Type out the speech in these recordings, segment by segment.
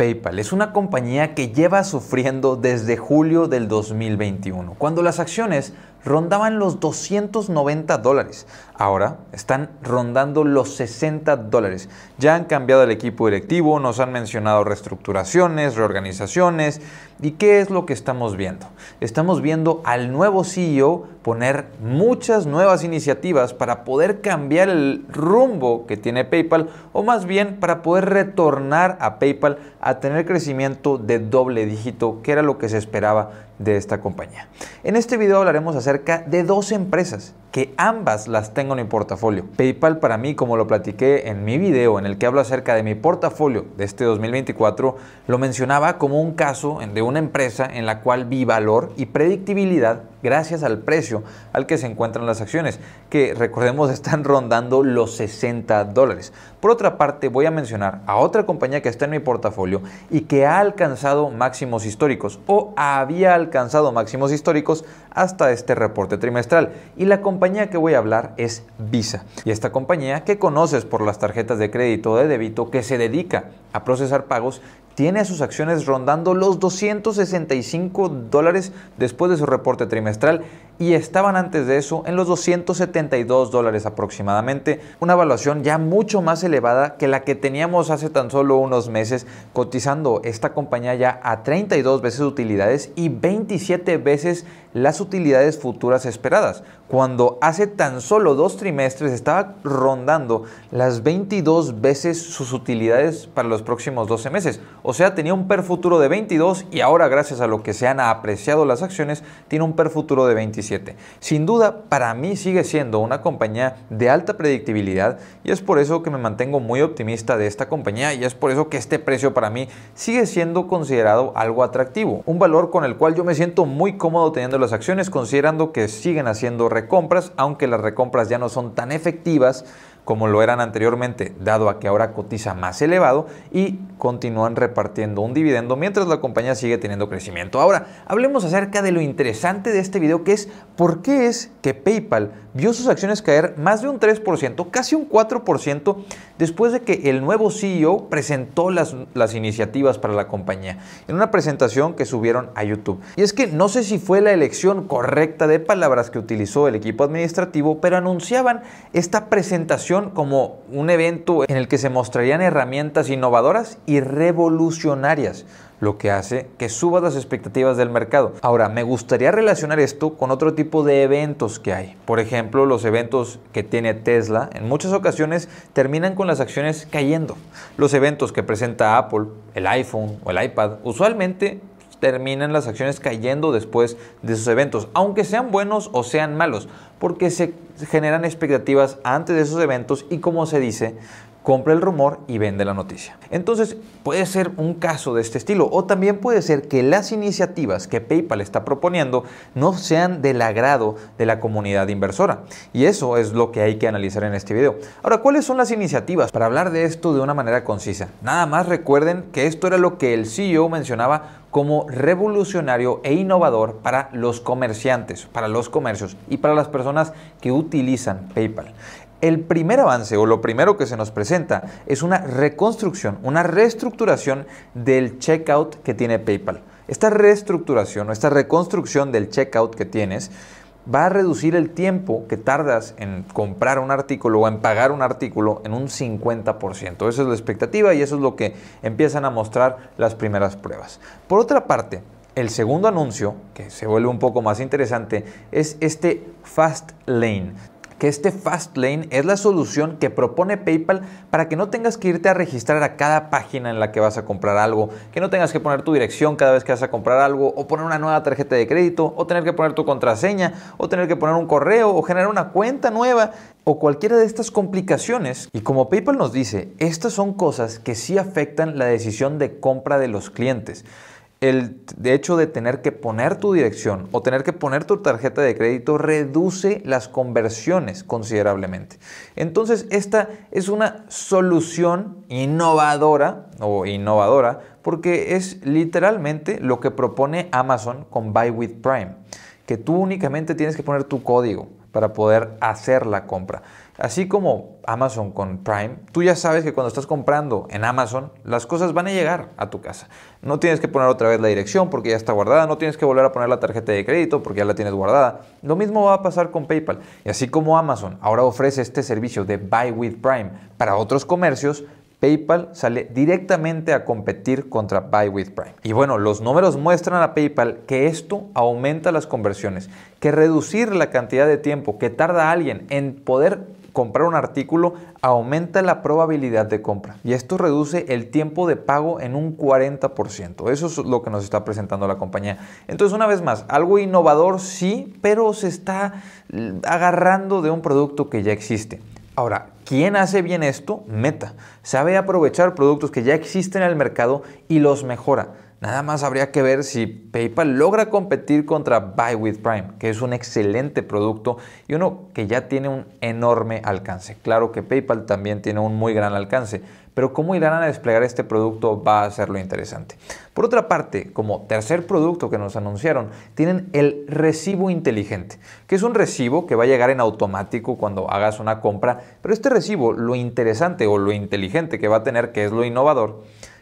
PayPal es una compañía que lleva sufriendo desde julio del 2021, cuando las acciones rondaban los 290 dólares. Ahora están rondando los 60 dólares. Ya han cambiado el equipo directivo, nos han mencionado reestructuraciones, reorganizaciones. ¿Y qué es lo que estamos viendo? Estamos viendo al nuevo CEO poner muchas nuevas iniciativas para poder cambiar el rumbo que tiene PayPal o más bien para poder retornar a PayPal a tener crecimiento de doble dígito, que era lo que se esperaba de esta compañía. En este video hablaremos acerca acerca de dos empresas que ambas las tengo en mi portafolio. PayPal para mí, como lo platiqué en mi video en el que hablo acerca de mi portafolio de este 2024, lo mencionaba como un caso de una empresa en la cual vi valor y predictibilidad gracias al precio al que se encuentran las acciones, que recordemos están rondando los 60 dólares. Por otra parte, voy a mencionar a otra compañía que está en mi portafolio y que ha alcanzado máximos históricos o había alcanzado máximos históricos hasta este reporte trimestral. Y la compañía que voy a hablar es Visa. Y esta compañía que conoces por las tarjetas de crédito de débito que se dedica a procesar pagos tiene sus acciones rondando los 265 dólares después de su reporte trimestral y estaban antes de eso en los 272 dólares aproximadamente, una evaluación ya mucho más elevada que la que teníamos hace tan solo unos meses, cotizando esta compañía ya a 32 veces utilidades y 27 veces las utilidades futuras esperadas, cuando hace tan solo dos trimestres estaba rondando las 22 veces sus utilidades para los próximos 12 meses. O sea, tenía un PER futuro de 22 y ahora gracias a lo que se han apreciado las acciones, tiene un PER futuro de 27. Sin duda, para mí sigue siendo una compañía de alta predictibilidad y es por eso que me mantengo muy optimista de esta compañía y es por eso que este precio para mí sigue siendo considerado algo atractivo. Un valor con el cual yo me siento muy cómodo teniendo las acciones considerando que siguen haciendo recompras, aunque las recompras ya no son tan efectivas como lo eran anteriormente, dado a que ahora cotiza más elevado y continúan repartiendo un dividendo mientras la compañía sigue teniendo crecimiento. Ahora, hablemos acerca de lo interesante de este video que es por qué es que PayPal vio sus acciones caer más de un 3%, casi un 4%, después de que el nuevo CEO presentó las, las iniciativas para la compañía, en una presentación que subieron a YouTube. Y es que no sé si fue la elección correcta de palabras que utilizó el equipo administrativo, pero anunciaban esta presentación como un evento en el que se mostrarían herramientas innovadoras y revolucionarias, lo que hace que suba las expectativas del mercado. Ahora, me gustaría relacionar esto con otro tipo de eventos que hay. Por ejemplo, los eventos que tiene Tesla en muchas ocasiones terminan con las acciones cayendo. Los eventos que presenta Apple, el iPhone o el iPad, usualmente terminan las acciones cayendo después de esos eventos, aunque sean buenos o sean malos, porque se generan expectativas antes de esos eventos y como se dice, compra el rumor y vende la noticia. Entonces, puede ser un caso de este estilo o también puede ser que las iniciativas que PayPal está proponiendo no sean del agrado de la comunidad inversora. Y eso es lo que hay que analizar en este video. Ahora, ¿cuáles son las iniciativas para hablar de esto de una manera concisa? Nada más recuerden que esto era lo que el CEO mencionaba como revolucionario e innovador para los comerciantes, para los comercios y para las personas que utilizan PayPal. El primer avance o lo primero que se nos presenta es una reconstrucción, una reestructuración del checkout que tiene PayPal. Esta reestructuración o esta reconstrucción del checkout que tienes va a reducir el tiempo que tardas en comprar un artículo o en pagar un artículo en un 50%. Esa es la expectativa y eso es lo que empiezan a mostrar las primeras pruebas. Por otra parte, el segundo anuncio, que se vuelve un poco más interesante, es este Fast Lane que este Fastlane es la solución que propone PayPal para que no tengas que irte a registrar a cada página en la que vas a comprar algo, que no tengas que poner tu dirección cada vez que vas a comprar algo, o poner una nueva tarjeta de crédito, o tener que poner tu contraseña, o tener que poner un correo, o generar una cuenta nueva, o cualquiera de estas complicaciones. Y como PayPal nos dice, estas son cosas que sí afectan la decisión de compra de los clientes el hecho de tener que poner tu dirección o tener que poner tu tarjeta de crédito reduce las conversiones considerablemente. Entonces, esta es una solución innovadora o innovadora porque es literalmente lo que propone Amazon con Buy with Prime, que tú únicamente tienes que poner tu código para poder hacer la compra. Así como Amazon con Prime, tú ya sabes que cuando estás comprando en Amazon, las cosas van a llegar a tu casa. No tienes que poner otra vez la dirección porque ya está guardada, no tienes que volver a poner la tarjeta de crédito porque ya la tienes guardada. Lo mismo va a pasar con PayPal. Y así como Amazon ahora ofrece este servicio de Buy with Prime para otros comercios, PayPal sale directamente a competir contra Buy with Prime. Y bueno, los números muestran a PayPal que esto aumenta las conversiones, que reducir la cantidad de tiempo que tarda alguien en poder comprar un artículo, aumenta la probabilidad de compra y esto reduce el tiempo de pago en un 40%. Eso es lo que nos está presentando la compañía. Entonces, una vez más, algo innovador sí, pero se está mm, agarrando de un producto que ya existe. Ahora, ¿quién hace bien esto? Meta. Sabe aprovechar productos que ya existen en el mercado y los mejora Nada más habría que ver si PayPal logra competir contra Buy with Prime, que es un excelente producto y uno que ya tiene un enorme alcance. Claro que PayPal también tiene un muy gran alcance, pero cómo irán a desplegar este producto va a ser lo interesante. Por otra parte, como tercer producto que nos anunciaron, tienen el recibo inteligente, que es un recibo que va a llegar en automático cuando hagas una compra, pero este recibo, lo interesante o lo inteligente que va a tener, que es lo innovador,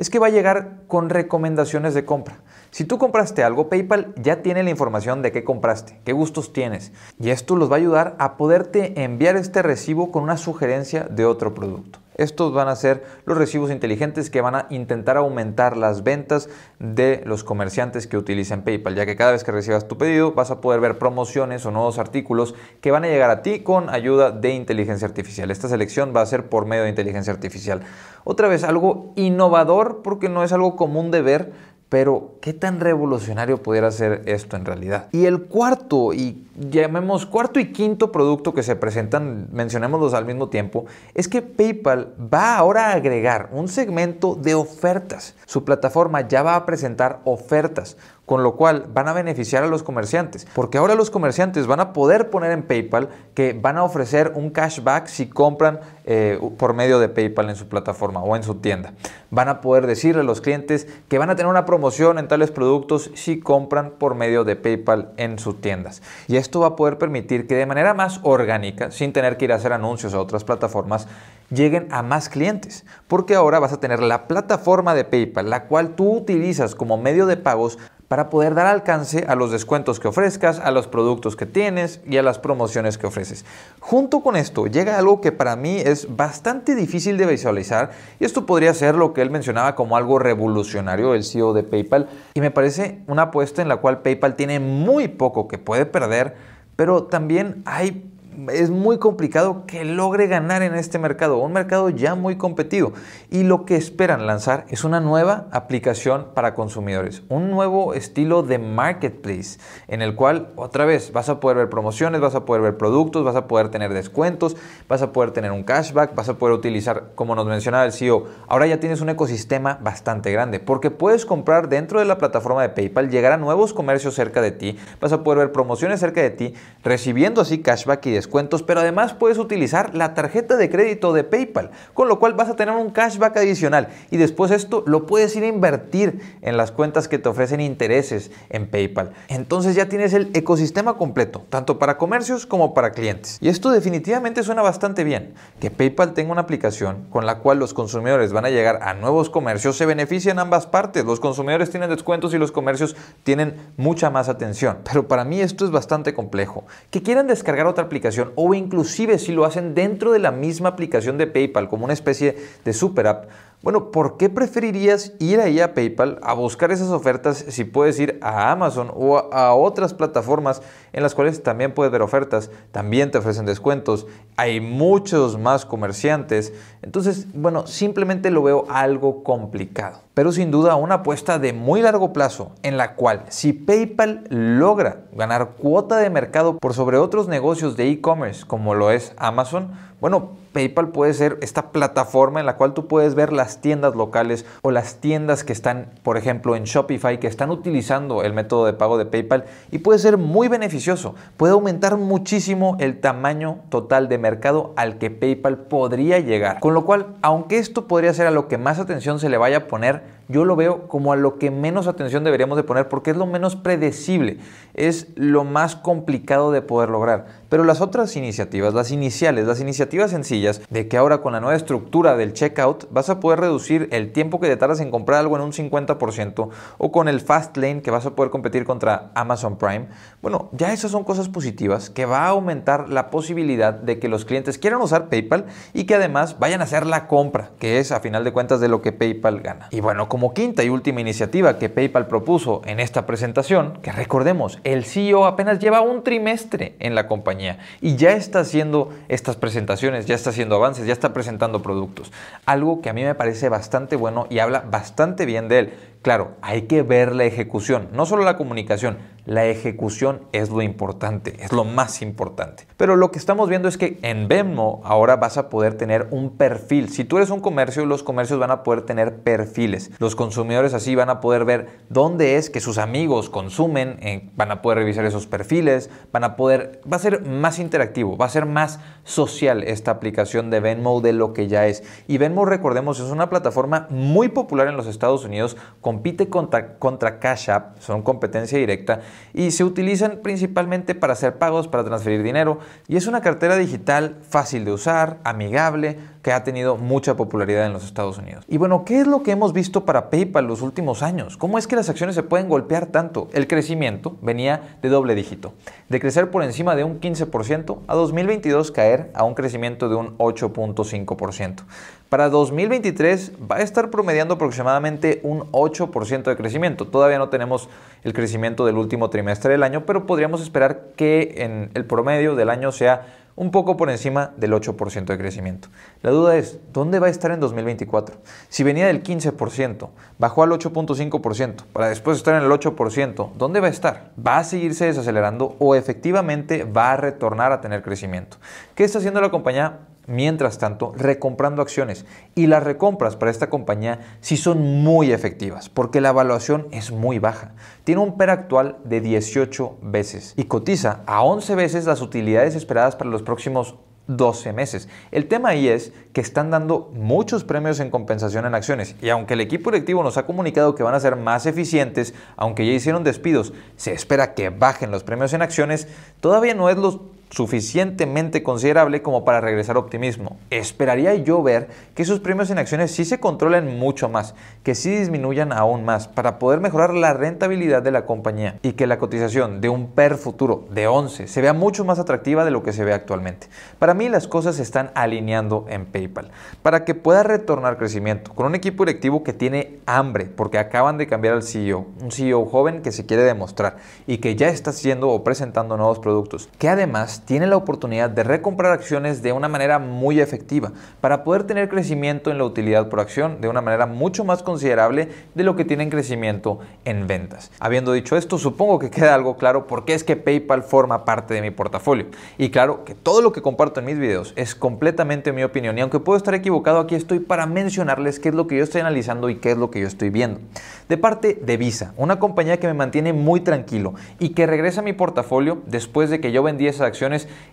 es que va a llegar con recomendaciones de compra. Si tú compraste algo, PayPal ya tiene la información de qué compraste, qué gustos tienes, y esto los va a ayudar a poderte enviar este recibo con una sugerencia de otro producto. Estos van a ser los recibos inteligentes que van a intentar aumentar las ventas de los comerciantes que utilicen PayPal, ya que cada vez que recibas tu pedido vas a poder ver promociones o nuevos artículos que van a llegar a ti con ayuda de inteligencia artificial. Esta selección va a ser por medio de inteligencia artificial. Otra vez, algo innovador porque no es algo común de ver pero, ¿qué tan revolucionario pudiera ser esto en realidad? Y el cuarto, y llamemos cuarto y quinto producto que se presentan, mencionémoslos al mismo tiempo, es que PayPal va ahora a agregar un segmento de ofertas. Su plataforma ya va a presentar ofertas con lo cual van a beneficiar a los comerciantes, porque ahora los comerciantes van a poder poner en PayPal que van a ofrecer un cashback si compran eh, por medio de PayPal en su plataforma o en su tienda. Van a poder decirle a los clientes que van a tener una promoción en tales productos si compran por medio de PayPal en sus tiendas. Y esto va a poder permitir que de manera más orgánica, sin tener que ir a hacer anuncios a otras plataformas, lleguen a más clientes, porque ahora vas a tener la plataforma de PayPal, la cual tú utilizas como medio de pagos para poder dar alcance a los descuentos que ofrezcas, a los productos que tienes y a las promociones que ofreces. Junto con esto llega algo que para mí es bastante difícil de visualizar y esto podría ser lo que él mencionaba como algo revolucionario, el CEO de PayPal, y me parece una apuesta en la cual PayPal tiene muy poco que puede perder, pero también hay es muy complicado que logre ganar en este mercado, un mercado ya muy competido. Y lo que esperan lanzar es una nueva aplicación para consumidores, un nuevo estilo de marketplace, en el cual otra vez vas a poder ver promociones, vas a poder ver productos, vas a poder tener descuentos, vas a poder tener un cashback, vas a poder utilizar, como nos mencionaba el CEO, ahora ya tienes un ecosistema bastante grande, porque puedes comprar dentro de la plataforma de PayPal, llegar a nuevos comercios cerca de ti, vas a poder ver promociones cerca de ti, recibiendo así cashback y descuentos cuentos, pero además puedes utilizar la tarjeta de crédito de PayPal, con lo cual vas a tener un cashback adicional y después esto lo puedes ir a invertir en las cuentas que te ofrecen intereses en PayPal. Entonces ya tienes el ecosistema completo, tanto para comercios como para clientes. Y esto definitivamente suena bastante bien. Que PayPal tenga una aplicación con la cual los consumidores van a llegar a nuevos comercios se benefician ambas partes. Los consumidores tienen descuentos y los comercios tienen mucha más atención. Pero para mí esto es bastante complejo. Que quieran descargar otra aplicación o inclusive si lo hacen dentro de la misma aplicación de PayPal como una especie de super app, bueno, ¿por qué preferirías ir ahí a PayPal a buscar esas ofertas si puedes ir a Amazon o a otras plataformas en las cuales también puedes ver ofertas, también te ofrecen descuentos, hay muchos más comerciantes? Entonces, bueno, simplemente lo veo algo complicado. Pero sin duda una apuesta de muy largo plazo en la cual si PayPal logra ganar cuota de mercado por sobre otros negocios de e-commerce como lo es Amazon, bueno, PayPal puede ser esta plataforma en la cual tú puedes ver las tiendas locales o las tiendas que están, por ejemplo, en Shopify, que están utilizando el método de pago de PayPal y puede ser muy beneficioso. Puede aumentar muchísimo el tamaño total de mercado al que PayPal podría llegar. Con lo cual, aunque esto podría ser a lo que más atención se le vaya a poner, yo lo veo como a lo que menos atención deberíamos de poner porque es lo menos predecible, es lo más complicado de poder lograr. Pero las otras iniciativas, las iniciales, las iniciativas sencillas, de que ahora con la nueva estructura del checkout vas a poder reducir el tiempo que te tardas en comprar algo en un 50% o con el fast lane que vas a poder competir contra Amazon Prime, bueno, ya esas son cosas positivas que va a aumentar la posibilidad de que los clientes quieran usar PayPal y que además vayan a hacer la compra, que es a final de cuentas de lo que PayPal gana. Y bueno, como como quinta y última iniciativa que PayPal propuso en esta presentación, que recordemos, el CEO apenas lleva un trimestre en la compañía y ya está haciendo estas presentaciones, ya está haciendo avances, ya está presentando productos. Algo que a mí me parece bastante bueno y habla bastante bien de él. Claro, hay que ver la ejecución, no solo la comunicación, la ejecución es lo importante, es lo más importante. Pero lo que estamos viendo es que en Venmo ahora vas a poder tener un perfil. Si tú eres un comercio, los comercios van a poder tener perfiles. Los consumidores así van a poder ver dónde es que sus amigos consumen, eh, van a poder revisar esos perfiles, van a poder, va a ser más interactivo, va a ser más social esta aplicación de Venmo de lo que ya es. Y Venmo, recordemos, es una plataforma muy popular en los Estados Unidos, compite contra, contra Cash App, son competencia directa y se utilizan principalmente para hacer pagos, para transferir dinero y es una cartera digital fácil de usar, amigable, que ha tenido mucha popularidad en los Estados Unidos. Y bueno, ¿qué es lo que hemos visto para PayPal los últimos años? ¿Cómo es que las acciones se pueden golpear tanto? El crecimiento venía de doble dígito, de crecer por encima de un 15% a 2022 caer a un crecimiento de un 8.5%. Para 2023 va a estar promediando aproximadamente un 8% de crecimiento. Todavía no tenemos el crecimiento del último trimestre del año, pero podríamos esperar que en el promedio del año sea un poco por encima del 8% de crecimiento. La duda es, ¿dónde va a estar en 2024? Si venía del 15%, bajó al 8.5%, para después estar en el 8%, ¿dónde va a estar? ¿Va a seguirse desacelerando o efectivamente va a retornar a tener crecimiento? ¿Qué está haciendo la compañía? Mientras tanto, recomprando acciones. Y las recompras para esta compañía sí son muy efectivas, porque la evaluación es muy baja. Tiene un PER actual de 18 veces y cotiza a 11 veces las utilidades esperadas para los próximos 12 meses. El tema ahí es que están dando muchos premios en compensación en acciones y aunque el equipo directivo nos ha comunicado que van a ser más eficientes, aunque ya hicieron despidos, se espera que bajen los premios en acciones, todavía no es los suficientemente considerable como para regresar optimismo. Esperaría yo ver que sus premios en acciones sí se controlen mucho más, que sí disminuyan aún más para poder mejorar la rentabilidad de la compañía y que la cotización de un PER futuro de 11 se vea mucho más atractiva de lo que se ve actualmente. Para mí las cosas se están alineando en PayPal para que pueda retornar crecimiento con un equipo directivo que tiene hambre porque acaban de cambiar al CEO, un CEO joven que se quiere demostrar y que ya está haciendo o presentando nuevos productos, que además tiene la oportunidad de recomprar acciones de una manera muy efectiva para poder tener crecimiento en la utilidad por acción de una manera mucho más considerable de lo que tienen crecimiento en ventas. Habiendo dicho esto, supongo que queda algo claro por qué es que PayPal forma parte de mi portafolio. Y claro que todo lo que comparto en mis videos es completamente mi opinión y aunque puedo estar equivocado, aquí estoy para mencionarles qué es lo que yo estoy analizando y qué es lo que yo estoy viendo. De parte de Visa, una compañía que me mantiene muy tranquilo y que regresa a mi portafolio después de que yo vendí esas acciones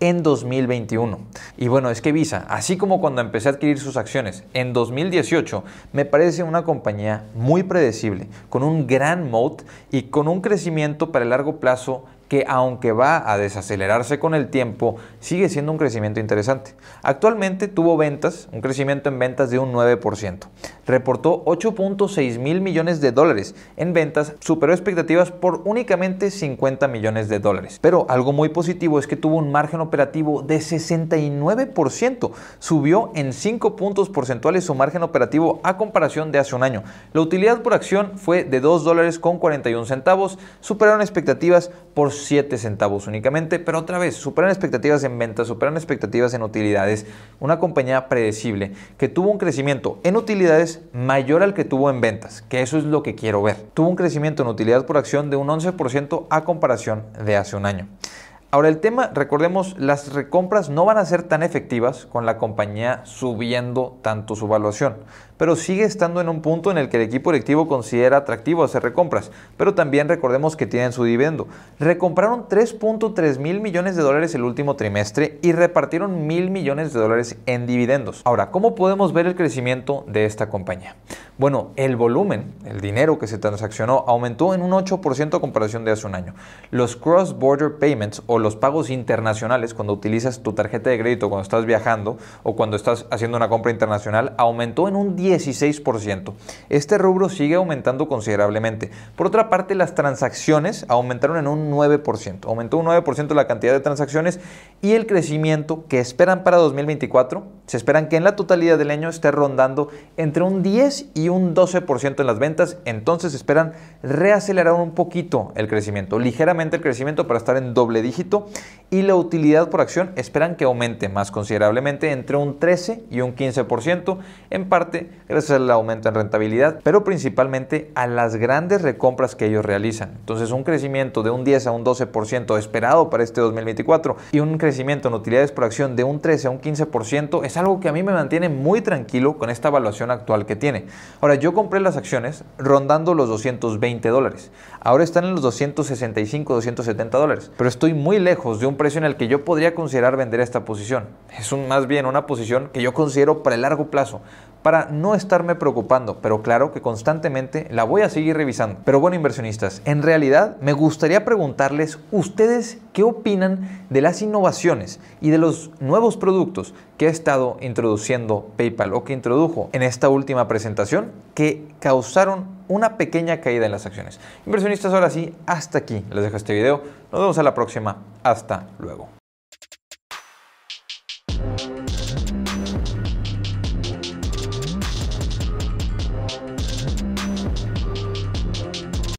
en 2021. Y bueno, es que Visa, así como cuando empecé a adquirir sus acciones en 2018, me parece una compañía muy predecible, con un gran moat y con un crecimiento para el largo plazo que aunque va a desacelerarse con el tiempo, sigue siendo un crecimiento interesante. Actualmente tuvo ventas, un crecimiento en ventas de un 9%. Reportó 8.6 mil millones de dólares en ventas, superó expectativas por únicamente 50 millones de dólares. Pero algo muy positivo es que tuvo un margen operativo de 69%. Subió en 5 puntos porcentuales su margen operativo a comparación de hace un año. La utilidad por acción fue de 2 dólares con 41 centavos, superaron expectativas por 7 centavos únicamente, pero otra vez, superan expectativas en ventas, superan expectativas en utilidades. Una compañía predecible que tuvo un crecimiento en utilidades mayor al que tuvo en ventas, que eso es lo que quiero ver. Tuvo un crecimiento en utilidad por acción de un 11% a comparación de hace un año. Ahora el tema, recordemos, las recompras no van a ser tan efectivas con la compañía subiendo tanto su valuación pero sigue estando en un punto en el que el equipo directivo considera atractivo hacer recompras. Pero también recordemos que tienen su dividendo. Recompraron 3.3 mil millones de dólares el último trimestre y repartieron mil millones de dólares en dividendos. Ahora, ¿cómo podemos ver el crecimiento de esta compañía? Bueno, el volumen, el dinero que se transaccionó, aumentó en un 8% a comparación de hace un año. Los cross-border payments o los pagos internacionales, cuando utilizas tu tarjeta de crédito cuando estás viajando o cuando estás haciendo una compra internacional, aumentó en un 10 16%. Este rubro sigue aumentando considerablemente. Por otra parte, las transacciones aumentaron en un 9%. Aumentó un 9% la cantidad de transacciones y el crecimiento que esperan para 2024, se esperan que en la totalidad del año esté rondando entre un 10 y un 12% en las ventas. Entonces esperan reacelerar un poquito el crecimiento, ligeramente el crecimiento para estar en doble dígito y la utilidad por acción esperan que aumente más considerablemente entre un 13 y un 15%, en parte gracias al aumento en rentabilidad, pero principalmente a las grandes recompras que ellos realizan. Entonces un crecimiento de un 10 a un 12% esperado para este 2024 y un crecimiento en utilidades por acción de un 13 a un 15% es algo que a mí me mantiene muy tranquilo con esta evaluación actual que tiene. Ahora, yo compré las acciones rondando los 220 dólares. Ahora están en los 265, 270 dólares. Pero estoy muy lejos de un precio en el que yo podría considerar vender esta posición. Es un, más bien una posición que yo considero para el largo plazo, para no estarme preocupando, pero claro que constantemente la voy a seguir revisando. Pero bueno, inversionistas, en realidad me gustaría preguntarles ustedes qué opinan de las innovaciones y de los nuevos productos que ha estado introduciendo PayPal o que introdujo en esta última presentación que causaron una pequeña caída en las acciones. Inversionistas, ahora sí, hasta aquí les dejo este video. Nos vemos a la próxima. Hasta luego.